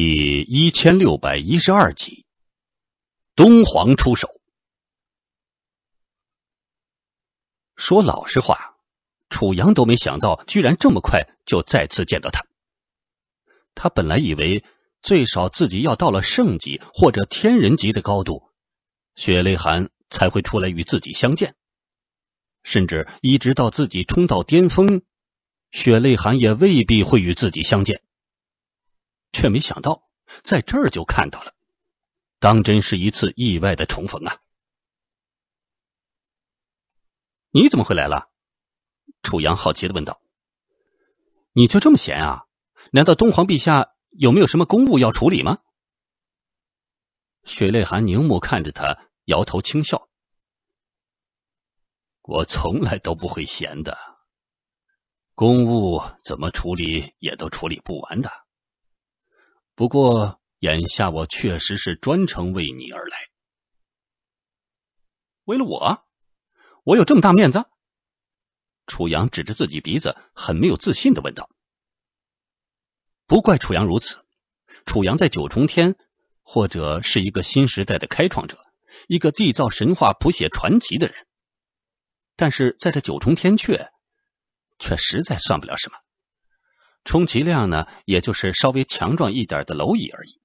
第一千六百一十二集，东皇出手。说老实话，楚阳都没想到，居然这么快就再次见到他。他本来以为，最少自己要到了圣级或者天人级的高度，血泪寒才会出来与自己相见。甚至一直到自己冲到巅峰，血泪寒也未必会与自己相见。却没想到，在这儿就看到了，当真是一次意外的重逢啊！你怎么会来了？楚阳好奇的问道：“你就这么闲啊？难道东皇陛下有没有什么公务要处理吗？”血泪寒凝目看着他，摇头轻笑：“我从来都不会闲的，公务怎么处理也都处理不完的。”不过眼下我确实是专程为你而来，为了我，我有这么大面子？楚阳指着自己鼻子，很没有自信的问道。不怪楚阳如此，楚阳在九重天，或者是一个新时代的开创者，一个缔造神话、谱写传奇的人，但是在这九重天却却实在算不了什么。充其量呢，也就是稍微强壮一点的蝼蚁而已。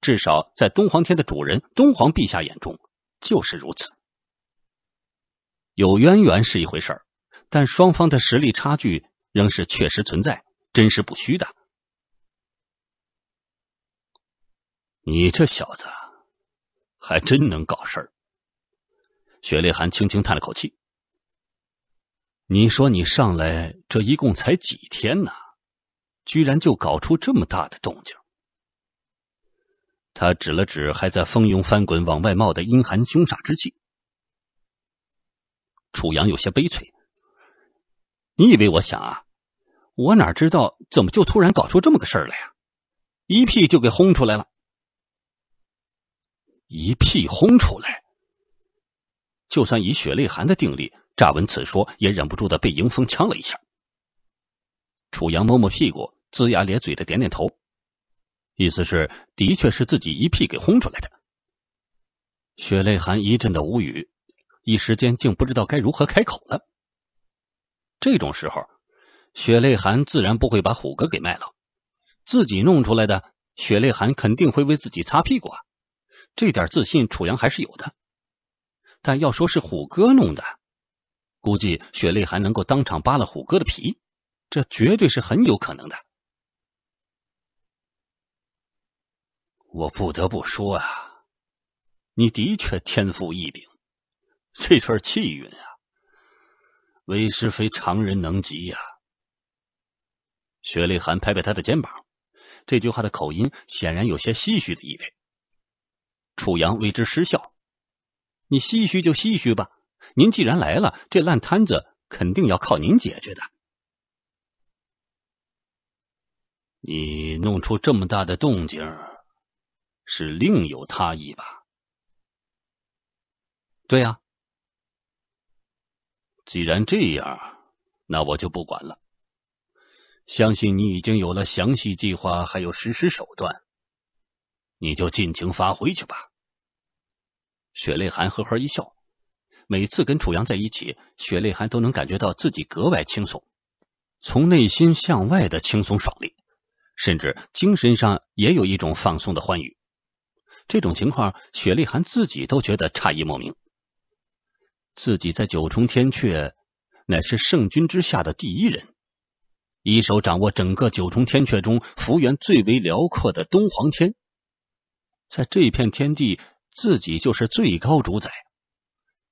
至少在东皇天的主人东皇陛下眼中就是如此。有渊源是一回事儿，但双方的实力差距仍是确实存在，真实不虚的。你这小子还真能搞事儿。雪莉寒轻轻叹了口气：“你说你上来这一共才几天呢？”居然就搞出这么大的动静！他指了指还在蜂拥翻滚往外冒的阴寒凶煞之气。楚阳有些悲催，你以为我想啊？我哪知道怎么就突然搞出这么个事儿来呀？一屁就给轰出来了，一屁轰出来，就算以雪泪寒的定力，乍闻此说也忍不住的被迎风呛了一下。楚阳摸摸屁股。龇牙咧嘴的点点头，意思是的确是自己一屁给轰出来的。雪泪寒一阵的无语，一时间竟不知道该如何开口了。这种时候，雪泪寒自然不会把虎哥给卖了，自己弄出来的，雪泪寒肯定会为自己擦屁股。啊。这点自信楚阳还是有的，但要说是虎哥弄的，估计雪泪寒能够当场扒了虎哥的皮，这绝对是很有可能的。我不得不说啊，你的确天赋异禀，这份气运啊，为师非常人能及呀。雪莉寒拍拍他的肩膀，这句话的口音显然有些唏嘘的意味。楚阳为之失笑：“你唏嘘就唏嘘吧，您既然来了，这烂摊子肯定要靠您解决的。你弄出这么大的动静。”是另有他意吧？对呀，既然这样，那我就不管了。相信你已经有了详细计划，还有实施手段，你就尽情发挥去吧。雪泪寒呵呵一笑，每次跟楚阳在一起，雪泪寒都能感觉到自己格外轻松，从内心向外的轻松爽利，甚至精神上也有一种放松的欢愉。这种情况，雪莉涵自己都觉得诧异莫名。自己在九重天阙乃是圣君之下的第一人，一手掌握整个九重天阙中幅员最为辽阔的东皇天，在这片天地，自己就是最高主宰，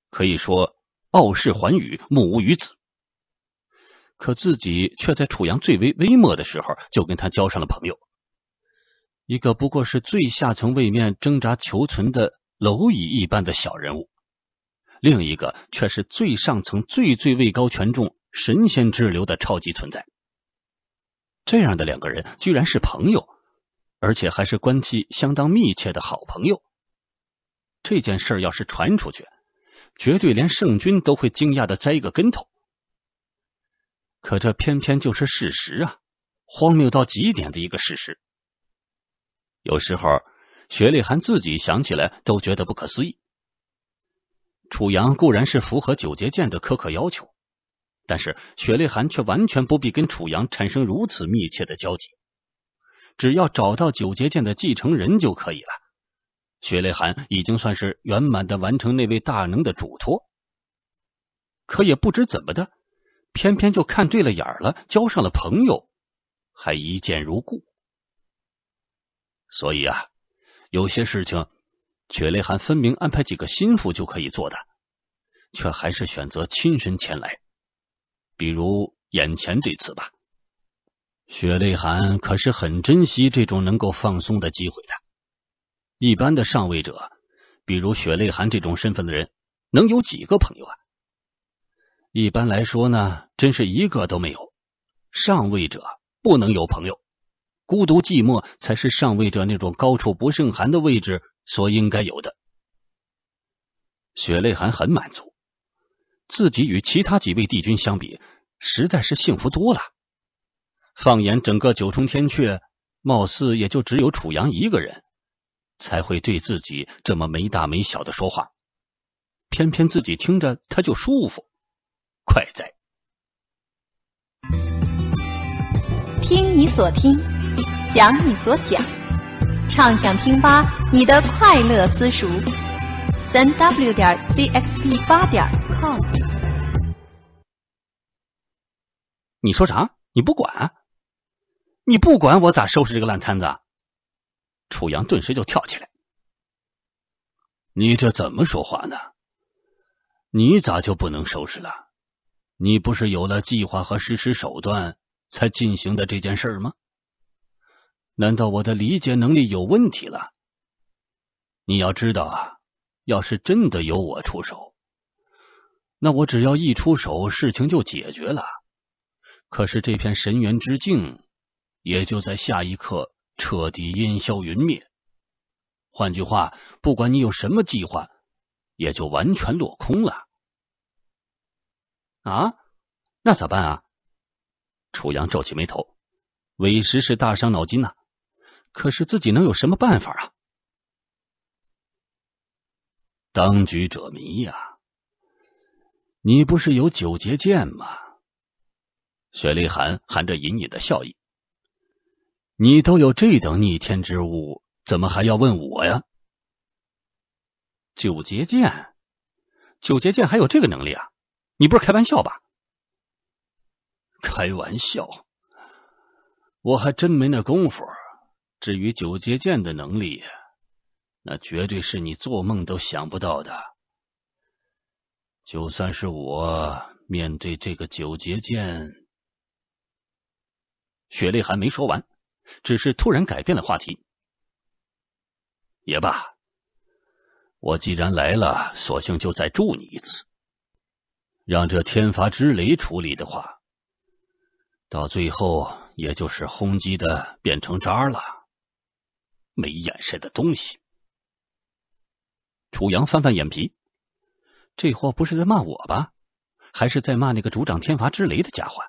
可以说傲视寰宇，目无余子。可自己却在楚阳最为微末的时候，就跟他交上了朋友。一个不过是最下层位面挣扎求存的蝼蚁一般的小人物，另一个却是最上层最最位高权重神仙之流的超级存在。这样的两个人居然是朋友，而且还是关系相当密切的好朋友。这件事要是传出去，绝对连圣君都会惊讶的栽一个跟头。可这偏偏就是事实啊，荒谬到极点的一个事实。有时候，雪泪寒自己想起来都觉得不可思议。楚阳固然是符合九节剑的苛刻要求，但是雪泪寒却完全不必跟楚阳产生如此密切的交集。只要找到九节剑的继承人就可以了。雪泪寒已经算是圆满的完成那位大能的嘱托，可也不知怎么的，偏偏就看对了眼了，交上了朋友，还一见如故。所以啊，有些事情雪泪寒分明安排几个心腹就可以做的，却还是选择亲身前来。比如眼前这次吧，雪泪寒可是很珍惜这种能够放松的机会的。一般的上位者，比如雪泪寒这种身份的人，能有几个朋友啊？一般来说呢，真是一个都没有。上位者不能有朋友。孤独寂寞才是上位者那种高处不胜寒的位置所应该有的。血泪寒很满足，自己与其他几位帝君相比，实在是幸福多了。放眼整个九重天阙，貌似也就只有楚阳一个人，才会对自己这么没大没小的说话，偏偏自己听着他就舒服，快哉！听你所听。想你所想，畅想听吧，你的快乐私塾，三 w 点 c x p 八点 com。你说啥？你不管？你不管我咋收拾这个烂摊子？楚阳顿时就跳起来。你这怎么说话呢？你咋就不能收拾了？你不是有了计划和实施手段才进行的这件事吗？难道我的理解能力有问题了？你要知道啊，要是真的由我出手，那我只要一出手，事情就解决了。可是这片神元之境也就在下一刻彻底烟消云灭。换句话，不管你有什么计划，也就完全落空了。啊，那咋办啊？楚阳皱起眉头，委实是大伤脑筋呐。可是自己能有什么办法啊？当局者迷呀！你不是有九节剑吗？雪莉寒含着隐隐的笑意：“你都有这等逆天之物，怎么还要问我呀？”九节剑，九节剑还有这个能力啊？你不是开玩笑吧？开玩笑，我还真没那功夫。至于九节剑的能力，那绝对是你做梦都想不到的。就算是我面对这个九节剑，雪莉还没说完，只是突然改变了话题。也罢，我既然来了，索性就再助你一次。让这天罚之雷处理的话，到最后也就是轰击的变成渣了。没眼神的东西！楚阳翻翻眼皮，这货不是在骂我吧？还是在骂那个主掌天罚之雷的家伙？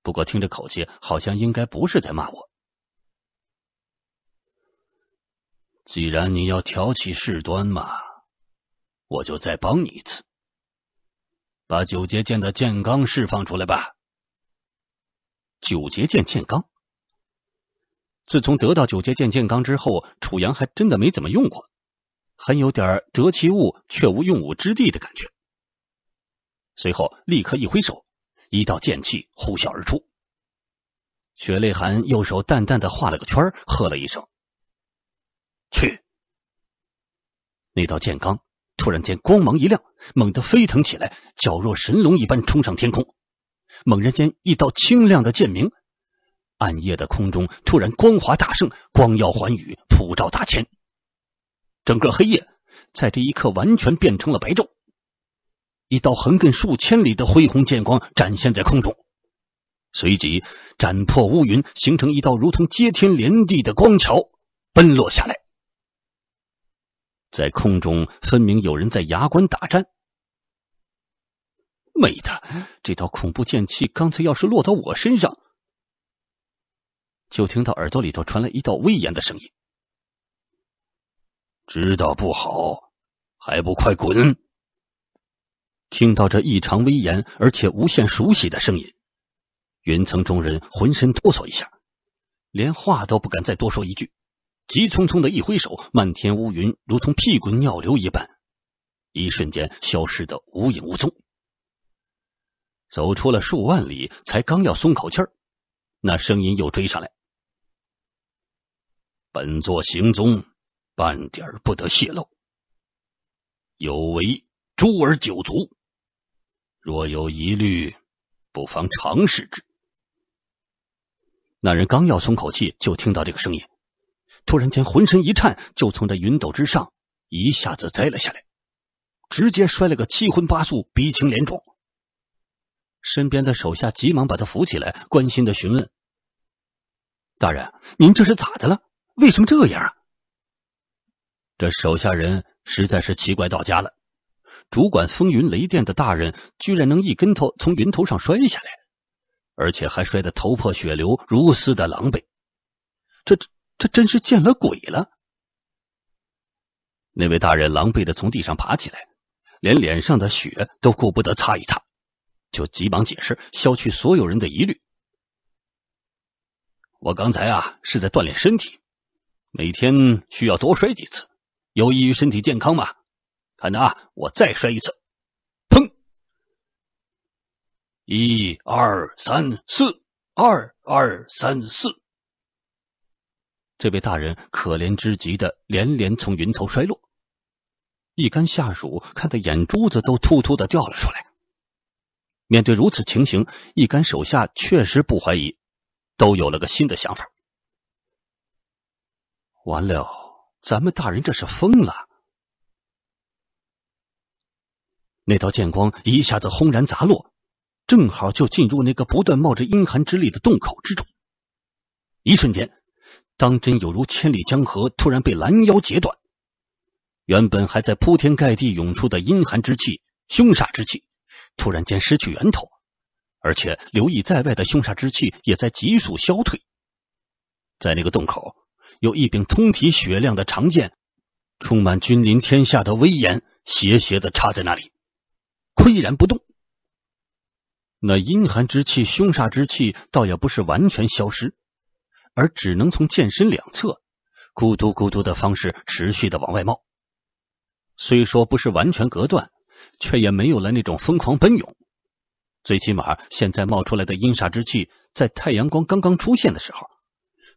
不过听着口气，好像应该不是在骂我。既然你要挑起事端嘛，我就再帮你一次，把九节剑的剑罡释放出来吧。九节剑剑罡。自从得到九阶剑剑罡之后，楚阳还真的没怎么用过，很有点得其物却无用武之地的感觉。随后，立刻一挥手，一道剑气呼啸而出。雪泪寒右手淡淡的画了个圈，喝了一声：“去！”那道剑罡突然间光芒一亮，猛地飞腾起来，矫若神龙一般冲上天空。猛然间，一道清亮的剑鸣。暗夜的空中突然光华大盛，光耀寰宇，普照大千。整个黑夜在这一刻完全变成了白昼。一道横亘数千里的恢宏剑光展现在空中，随即斩破乌云，形成一道如同接天连地的光桥，奔落下来。在空中，分明有人在牙关打战。美的，这道恐怖剑气刚才要是落到我身上！就听到耳朵里头传来一道威严的声音：“知道不好，还不快滚！”听到这异常威严而且无限熟悉的声音，云层中人浑身哆嗦一下，连话都不敢再多说一句，急匆匆的一挥手，漫天乌云如同屁滚尿流一般，一瞬间消失的无影无踪。走出了数万里，才刚要松口气儿，那声音又追上来。本座行踪半点不得泄露，有违诸儿九族。若有疑虑，不妨尝试之。那人刚要松口气，就听到这个声音，突然间浑身一颤，就从这云斗之上一下子栽了下来，直接摔了个七荤八素，鼻青脸肿。身边的手下急忙把他扶起来，关心的询问：“大人，您这是咋的了？”为什么这样啊？这手下人实在是奇怪到家了。主管风云雷电的大人居然能一跟头从云头上摔下来，而且还摔得头破血流，如斯的狼狈。这这真是见了鬼了！那位大人狼狈的从地上爬起来，连脸上的血都顾不得擦一擦，就急忙解释，消去所有人的疑虑。我刚才啊，是在锻炼身体。每天需要多摔几次，有益于身体健康嘛。看啊，我再摔一次，砰！一二三四，二二三四。这位大人可怜之极的连连从云头摔落，一干下属看的眼珠子都突突的掉了出来。面对如此情形，一干手下确实不怀疑，都有了个新的想法。完了，咱们大人这是疯了！那道剑光一下子轰然砸落，正好就进入那个不断冒着阴寒之力的洞口之中。一瞬间，当真有如千里江河突然被拦腰截断。原本还在铺天盖地涌出的阴寒之气、凶煞之气，突然间失去源头，而且留意在外的凶煞之气也在急速消退。在那个洞口。有一柄通体雪亮的长剑，充满君临天下的威严，斜斜的插在那里，岿然不动。那阴寒之气、凶煞之气，倒也不是完全消失，而只能从剑身两侧，咕嘟咕嘟的方式持续的往外冒。虽说不是完全隔断，却也没有了那种疯狂奔涌。最起码，现在冒出来的阴煞之气，在太阳光刚刚出现的时候。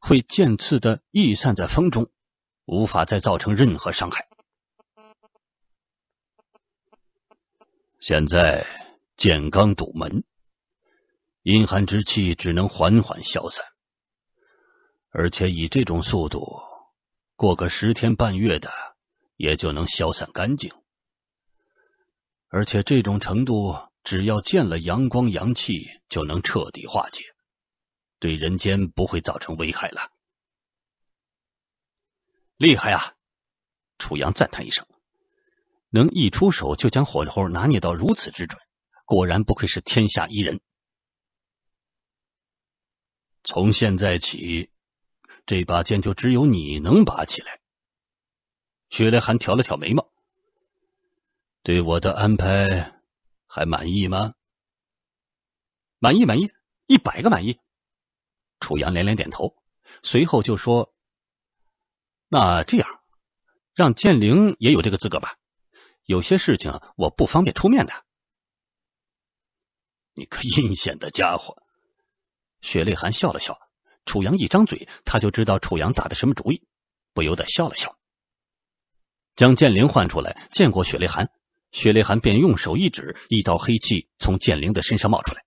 会渐次的逸散在风中，无法再造成任何伤害。现在剑刚堵门，阴寒之气只能缓缓消散，而且以这种速度，过个十天半月的，也就能消散干净。而且这种程度，只要见了阳光阳气，就能彻底化解。对人间不会造成危害了，厉害啊！楚阳赞叹一声，能一出手就将火候拿捏到如此之准，果然不愧是天下一人。从现在起，这把剑就只有你能拔起来。薛雷寒挑了挑眉毛，对我的安排还满意吗？满意，满意，一百个满意。楚阳连连点头，随后就说：“那这样，让剑灵也有这个资格吧。有些事情我不方便出面的。”你个阴险的家伙！雪泪寒笑了笑。楚阳一张嘴，他就知道楚阳打的什么主意，不由得笑了笑。将剑灵唤出来，见过雪泪寒，雪泪寒便用手一指，一道黑气从剑灵的身上冒出来。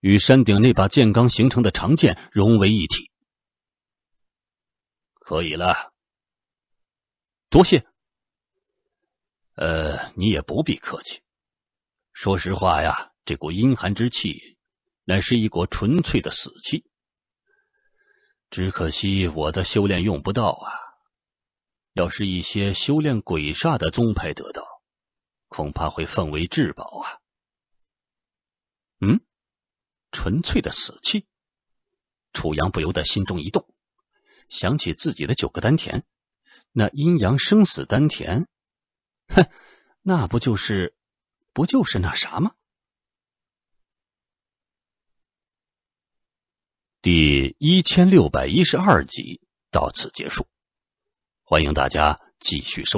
与山顶那把剑刚形成的长剑融为一体，可以了。多谢，呃，你也不必客气。说实话呀，这股阴寒之气，乃是一股纯粹的死气。只可惜我的修炼用不到啊。要是一些修炼鬼煞的宗派得到，恐怕会奉为至宝啊。嗯。纯粹的死气，楚阳不由得心中一动，想起自己的九个丹田，那阴阳生死丹田，哼，那不就是不就是那啥吗？第一千六百一十二集到此结束，欢迎大家继续收。